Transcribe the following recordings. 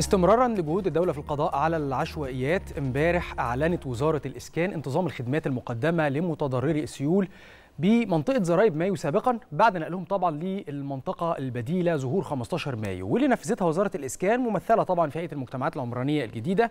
استمرارا لجهود الدولة في القضاء على العشوائيات امبارح أعلنت وزارة الإسكان انتظام الخدمات المقدمة لمتضرري السيول بمنطقة زرايب مايو سابقا بعد نقلهم طبعا للمنطقة البديلة ظهور 15 مايو واللي نفذتها وزارة الإسكان ممثلة طبعا في هيئة المجتمعات العمرانية الجديدة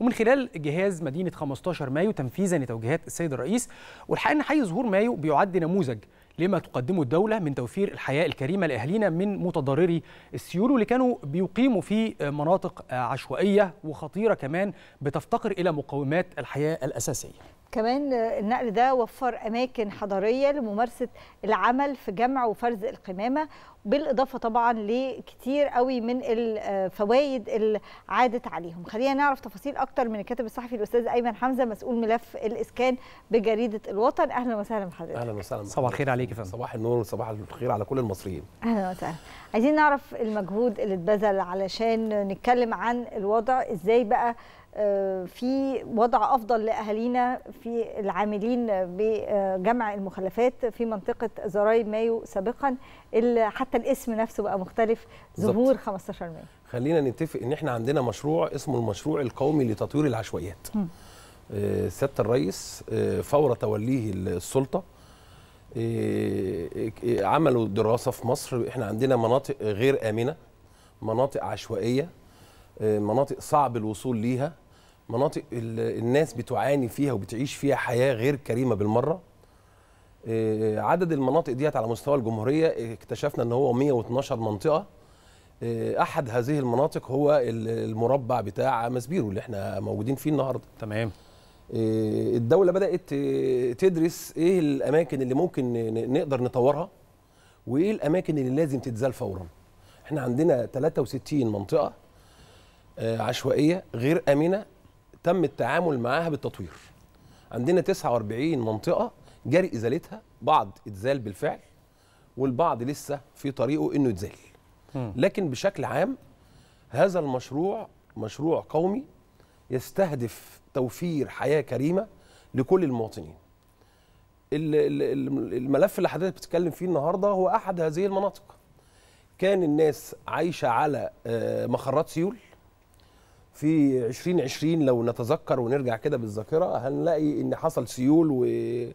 ومن خلال جهاز مدينة 15 مايو تنفيذا لتوجيهات السيد الرئيس والحقيقة أن حي ظهور مايو بيعد نموذج لما تقدمه الدولة من توفير الحياة الكريمة لاهالينا من متضرري السيول واللي كانوا بيقيموا في مناطق عشوائية وخطيرة كمان بتفتقر إلى مقومات الحياة الأساسية كمان النقل ده وفر أماكن حضارية لممارسة العمل في جمع وفرز القمامة بالإضافة طبعا لكتير قوي من الفوائد اللي عادت عليهم خلينا نعرف تفاصيل أكتر من الكاتب الصحفي الأستاذ أيمن حمزة مسؤول ملف الإسكان بجريدة الوطن أهلا وسهلا بحضرتك أهلا وسهلا صباح الخير عليك يا فندم صباح النور وصباح الخير على كل المصريين أهلا وسهلا عايزين نعرف المجهود اللي اتبذل علشان نتكلم عن الوضع إزاي بقى آه، في وضع افضل لاهالينا في العاملين بجمع المخلفات في منطقه زرايب مايو سابقا حتى الاسم نفسه بقى مختلف زهور 15 مايو خلينا نتفق ان احنا عندنا مشروع اسمه المشروع القومي لتطوير العشوائيات آه، سياده الرئيس آه، فور توليه السلطه عملوا دراسه في مصر احنا عندنا مناطق غير امنه مناطق عشوائيه مناطق صعب الوصول ليها مناطق الناس بتعاني فيها وبتعيش فيها حياه غير كريمه بالمره آه، عدد المناطق ديت على مستوى الجمهوريه اكتشفنا ان هو 112 منطقه آه، احد هذه المناطق هو المربع بتاع مسبيرو اللي احنا موجودين فيه النهارده تمام آه، الدوله بدات تدرس ايه الاماكن اللي ممكن نقدر نطورها وايه الاماكن اللي لازم تتزال فورا احنا عندنا 63 منطقه آه، عشوائيه غير امنه تم التعامل معاها بالتطوير عندنا 49 منطقه جري ازالتها بعض اتزال بالفعل والبعض لسه في طريقه انه يتزال لكن بشكل عام هذا المشروع مشروع قومي يستهدف توفير حياه كريمه لكل المواطنين الملف اللي حضرتك بتتكلم فيه النهارده هو احد هذه المناطق كان الناس عايشه على آه، مخرات سيول في 2020 لو نتذكر ونرجع كده بالذاكره هنلاقي ان حصل سيول وامطار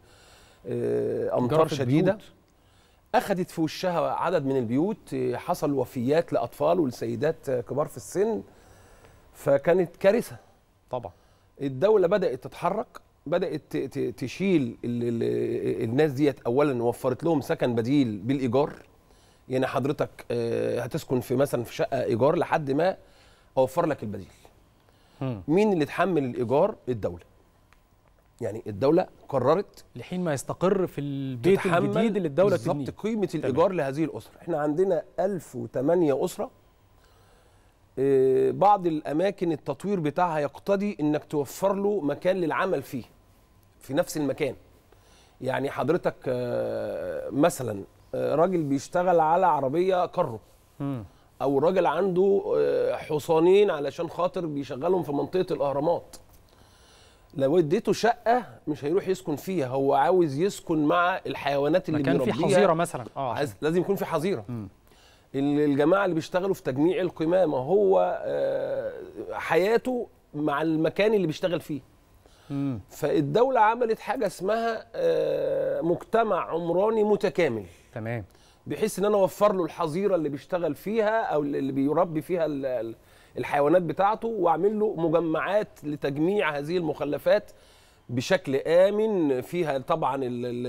آه، شديده اخذت في وشها عدد من البيوت حصل وفيات لاطفال ولسيدات كبار في السن فكانت كارثه طبعا الدوله بدات تتحرك بدات تشيل الناس ديت اولا وفرت لهم سكن بديل بالايجار يعني حضرتك آه، هتسكن في مثلا في شقه ايجار لحد ما اوفر لك البديل مين اللي تحمل الايجار الدوله يعني الدوله قررت لحين ما يستقر في البيت الجديد اللي الدوله تبنيه بالظبط قيمه الايجار لهذه الاسره احنا عندنا 1008 اسره آه، بعض الاماكن التطوير بتاعها يقتضي انك توفر له مكان للعمل فيه في نفس المكان يعني حضرتك آه، مثلا آه، راجل بيشتغل على عربيه كرو او الراجل عنده آه، حصانين علشان خاطر بيشغلهم في منطقه الاهرامات لو اديته شقه مش هيروح يسكن فيها هو عاوز يسكن مع الحيوانات اللي بيربيها كان في حظيره مثلا اه لازم يكون في حظيره الجماعه اللي بيشتغلوا في تجميع القمامه هو آه، حياته مع المكان اللي بيشتغل فيه فالدوله عملت حاجه اسمها آه، مجتمع عمراني متكامل تمام بحيث ان انا اوفر له الحظيره اللي بيشتغل فيها او اللي بيربي فيها الحيوانات بتاعته واعمل له مجمعات لتجميع هذه المخلفات بشكل امن فيها طبعا الـ الـ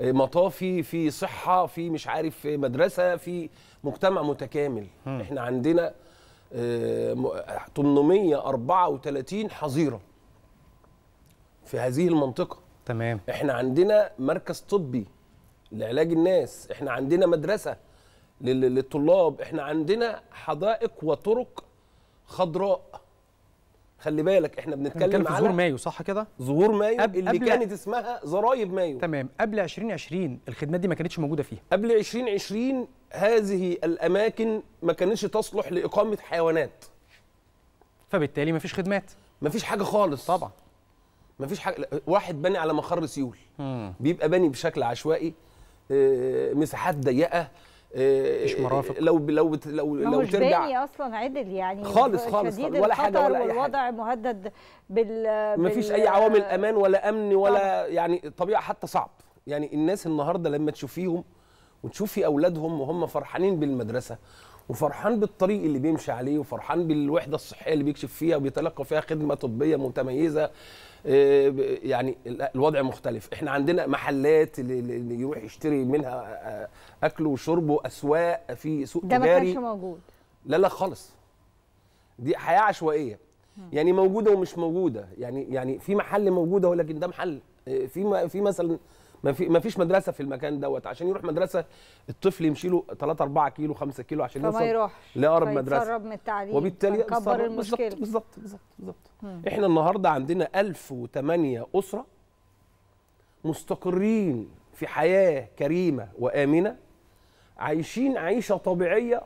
الـ مطافي في صحه في مش عارف مدرسه في مجتمع متكامل م. احنا عندنا 834 آه، حظيره في هذه المنطقه تمام احنا عندنا مركز طبي لعلاج الناس احنا عندنا مدرسه للطلاب احنا عندنا حدائق وطرق خضراء خلي بالك احنا بنتكلم على ظهور مايو صح كده ظهور مايو أب... اللي قبل... كانت اسمها زرايب مايو تمام قبل 2020 الخدمات دي ما كانتش موجوده فيها قبل 2020 هذه الاماكن ما كانتش تصلح لاقامه حيوانات فبالتالي ما فيش خدمات ما فيش حاجه خالص طبعا ما فيش حاجه واحد بني على مخر سيول مم. بيبقى بني بشكل عشوائي آه، مساحات ضيقه آه، مش مرافق لو لو لو لو ترجع مش اصلا عدل يعني خالص خالص ولا حاجه ولا اي والوضع حاجة. مهدد بال مفيش بال... اي عوامل امان ولا امن ولا طبعا. يعني الطبيعه حتى صعب يعني الناس النهارده لما تشوفيهم وتشوفي اولادهم وهم فرحانين بالمدرسه وفرحان بالطريق اللي بيمشي عليه وفرحان بالوحده الصحيه اللي بيكشف فيها وبيتلقى فيها خدمه طبيه متميزه آه، يعني الوضع مختلف احنا عندنا محلات اللي يروح يشتري منها آه، اكله وشربه اسواق في سوق ده تجاري ده ما كانش موجود لا لا خالص دي حياه عشوائيه يعني موجوده ومش موجوده يعني يعني في محل موجوده ولكن ده محل آه، في في مثلا ما ما فيش مدرسه في المكان دوت عشان يروح مدرسه الطفل يمشي له 3 4 كيلو 5 كيلو عشان يوصل لاقرب مدرسه من التعليم وبالتالي يكبر المشكله بالظبط بالظبط بالظبط احنا النهارده عندنا 1008 اسره مستقرين في حياه كريمه وامنه عايشين عيشه طبيعيه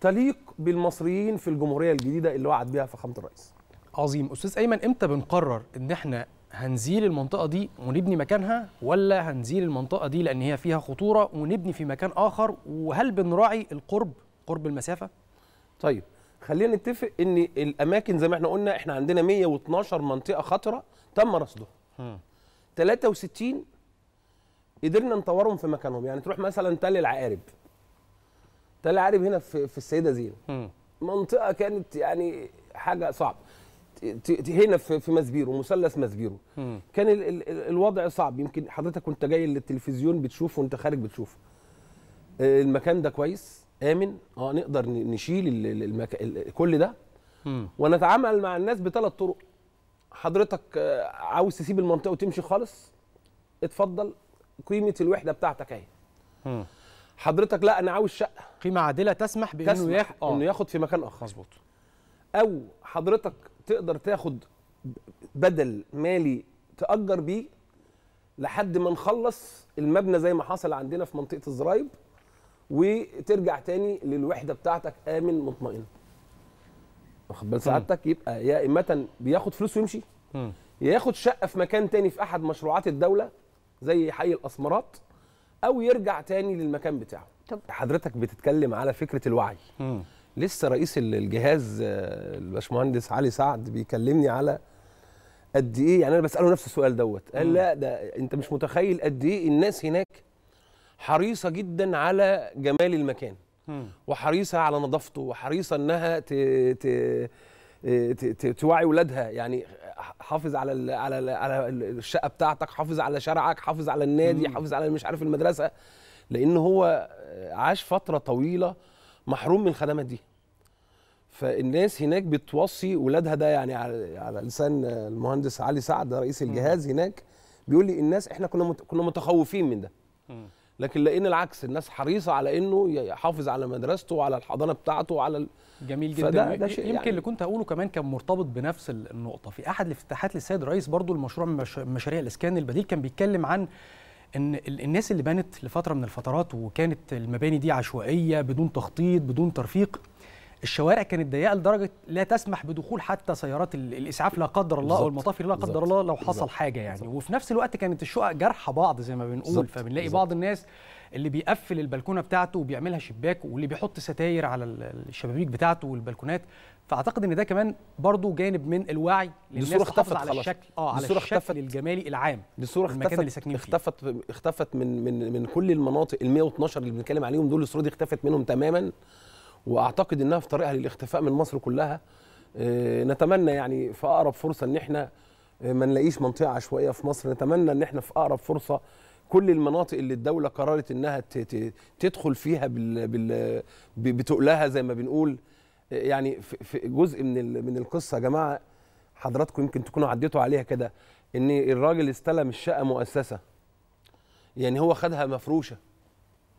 تليق بالمصريين في الجمهوريه الجديده اللي وعد بها فخامه الرئيس عظيم استاذ ايمن امتى بنقرر ان احنا هنزيل المنطقه دي ونبني مكانها ولا هنزيل المنطقه دي لان هي فيها خطوره ونبني في مكان اخر وهل بنراعي القرب قرب المسافه طيب خلينا نتفق ان الاماكن زي ما احنا قلنا احنا عندنا 112 منطقه خطره تم رصدها 63 قدرنا نطورهم في مكانهم يعني تروح مثلا تل العقارب تل العقارب هنا في, في السيده زينب منطقه كانت يعني حاجه صعبه هنا في ماسبيرو مثلث ماسبيرو كان ال ال الوضع صعب يمكن حضرتك وانت جاي للتلفزيون بتشوفه وانت خارج بتشوفه آه، المكان ده كويس امن اه نقدر نشيل المك... كل ده ونتعامل مع الناس بثلاث طرق حضرتك آه، عاوز تسيب المنطقه وتمشي خالص اتفضل قيمه الوحده بتاعتك اهي حضرتك لا انا عاوز شقه قيمه عادله تسمح بانه تسمح يح... آه. انه ياخد في مكان اخر مظبوط او حضرتك تقدر تاخد بدل مالي تاجر بيه لحد ما نخلص المبنى زي ما حصل عندنا في منطقه الزرايب وترجع تاني للوحده بتاعتك امن مطمئن واخد بال سعادتك يبقى يا اما بياخد فلوس ويمشي يا ياخد شقه في مكان تاني في احد مشروعات الدوله زي حي الاسمرات او يرجع تاني للمكان بتاعه طب. حضرتك بتتكلم على فكره الوعي لسه رئيس الجهاز آه، الباشمهندس علي سعد بيكلمني على قد ايه يعني انا بساله نفس السؤال دوت قال لا ده انت مش متخيل قد ايه الناس هناك حريصه جدا على جمال المكان وحريصه على نظافته وحريصه انها ت... ت... توعي ولادها يعني حافظ على الـ على الـ على الشقه بتاعتك حافظ على شارعك حافظ على النادي حافظ على مش عارف المدرسه لان هو عاش فتره طويله محروم من الخدمات دي فالناس هناك بتوصي ولادها ده يعني على, لسان المهندس علي سعد رئيس الجهاز هناك بيقول لي الناس احنا كنا كنا متخوفين من ده لكن لقينا العكس الناس حريصه على انه يحافظ على مدرسته وعلى الحضانه بتاعته وعلى ال... جميل جدا فده ده شيء يمكن يعني اللي كنت هقوله كمان كان مرتبط بنفس النقطه في احد الافتتاحات للسيد الرئيس برضو المشروع مشاريع الاسكان البديل كان بيتكلم عن ان الناس اللي بنت لفتره من الفترات وكانت المباني دي عشوائيه بدون تخطيط بدون ترفيق الشوارع كانت ضيقه لدرجه لا تسمح بدخول حتى سيارات الاسعاف لا قدر الله او المطافي لا قدر الله لو حصل بالزبط. حاجه يعني بالزبط. وفي نفس الوقت كانت الشقق جارحه بعض زي ما بنقول بالزبط. فبنلاقي بالزبط. بعض الناس اللي بيقفل البلكونه بتاعته وبيعملها شباك واللي بيحط ستاير على الشبابيك بتاعته والبلكونات فاعتقد ان ده كمان برضو جانب من الوعي للناس اختفت على الشكل اه على الشكل اختفت. الجمالي العام الصوره اختفت اللي ساكنين اختفت فيه. اختفت من من من كل المناطق ال 112 اللي بنتكلم عليهم دول الصوره دي اختفت منهم تماما واعتقد انها في طريقها للاختفاء من مصر كلها آه، نتمنى يعني في اقرب فرصه ان احنا آه، ما نلاقيش منطقه عشوائيه في مصر نتمنى ان احنا في اقرب فرصه كل المناطق اللي الدوله قررت انها تدخل فيها بتقلها زي ما بنقول آه، يعني في جزء من من القصه يا جماعه حضراتكم يمكن تكونوا عديتوا عليها كده ان الراجل استلم الشقه مؤسسه يعني هو خدها مفروشه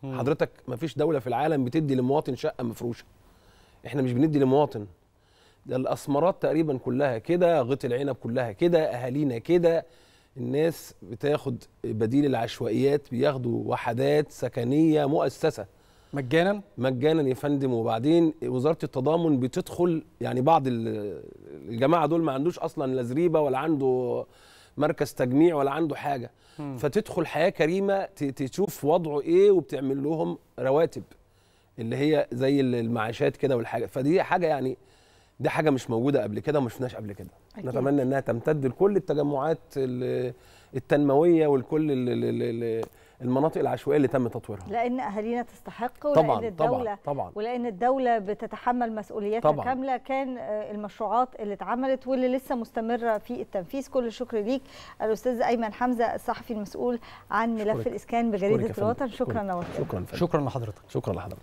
حضرتك ما فيش دوله في العالم بتدي لمواطن شقه مفروشه احنا مش بندي لمواطن ده الاسمرات تقريبا كلها كده غيط العنب كلها كده اهالينا كده الناس بتاخد بديل العشوائيات بياخدوا وحدات سكنيه مؤسسه مجانا مجانا يا فندم وبعدين وزاره التضامن بتدخل يعني بعض الجماعه دول ما عندوش اصلا لا زريبه ولا عنده مركز تجميع ولا عنده حاجه م. فتدخل حياه كريمه تشوف وضعه ايه وبتعمل لهم رواتب اللي هي زي المعاشات كده والحاجه فدي حاجه يعني دي حاجه مش موجوده قبل كده وما شفناهاش قبل كده أكيد. نتمنى انها تمتد لكل التجمعات اللي التنمويه والكل المناطق العشوائيه اللي تم تطويرها لان اهالينا تستحق ولان طبعًا الدوله طبعًا طبعًا ولان الدوله بتتحمل مسؤولياتها كامله كان آه، المشروعات اللي اتعملت واللي لسه مستمره في التنفيذ كل الشكر ليك الاستاذ ايمن حمزه الصحفي المسؤول عن ملف الاسكان بجريده الوطن شكرا نورتنا شكرا شكرا لحضرتك شكرا لحضرتك